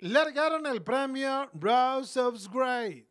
Largaron el premio Rose of Grey.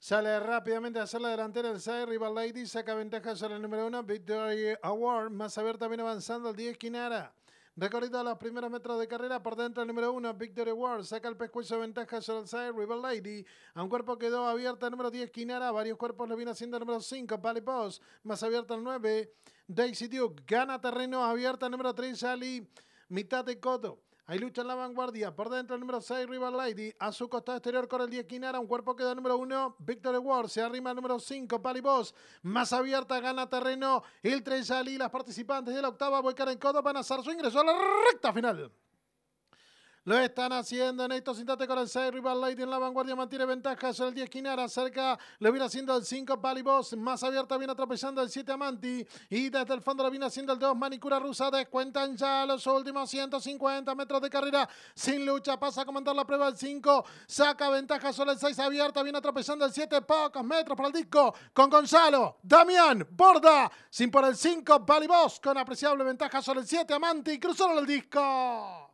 Sale rápidamente a hacer la delantera el Side Rival Lady saca ventaja sobre el número uno, Victory Award. Más abierta viene avanzando el 10, Quinara. Recorrido a los primeros metros de carrera por dentro el número uno, Victory Award. Saca el pescuezo de ventaja sobre el side, Rival Lady. A un cuerpo quedó abierta el número 10, Quinara. Varios cuerpos lo viene haciendo el número 5, Palipos. Post. Más abierta el 9, Daisy Duke. Gana terreno abierta el número 3, Sally. Mitad de Coto. Hay lucha en la vanguardia. Por dentro el número 6, Rival Lady. A su costado exterior con el 10 Quinara. Un cuerpo que da número 1, victor Ward. Se arrima el número 5, Palibos. Más abierta, gana terreno. El 3 y Las participantes de la octava, vuelca en Codo, van a hacer su ingreso a la recta final. Lo están haciendo en esto Sintate con el 6, Rival Lady en la vanguardia, mantiene ventaja sobre el 10 Quinara, cerca lo viene haciendo el 5 Palibos, más abierta viene atropellando el 7 Amanti y desde el fondo lo viene haciendo el 2 Manicura Rusa, descuentan ya los últimos 150 metros de carrera, sin lucha, pasa a comandar la prueba el 5, saca ventaja sobre el 6 abierta, viene atropellando el 7, pocos metros para el disco con Gonzalo, Damián, Borda, sin por el 5 Palibos con apreciable ventaja sobre el 7 Amanti, Cruzó el disco.